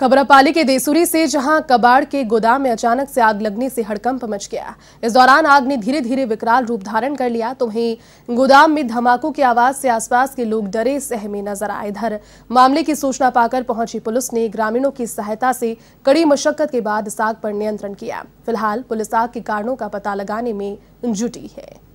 खबरापाली के देसूरी से जहां कबाड़ के गोदाम में अचानक से आग लगने से हड़कंप मच गया इस दौरान आग ने धीरे धीरे विकराल रूप धारण कर लिया तो वहीं गोदाम में धमाकों की आवाज से आसपास के लोग डरे सहमे नजर आए इधर मामले की सूचना पाकर पहुंची पुलिस ने ग्रामीणों की सहायता से कड़ी मशक्कत के बाद इस आग पर नियंत्रण किया फिलहाल पुलिस आग के कारणों का पता लगाने में जुटी है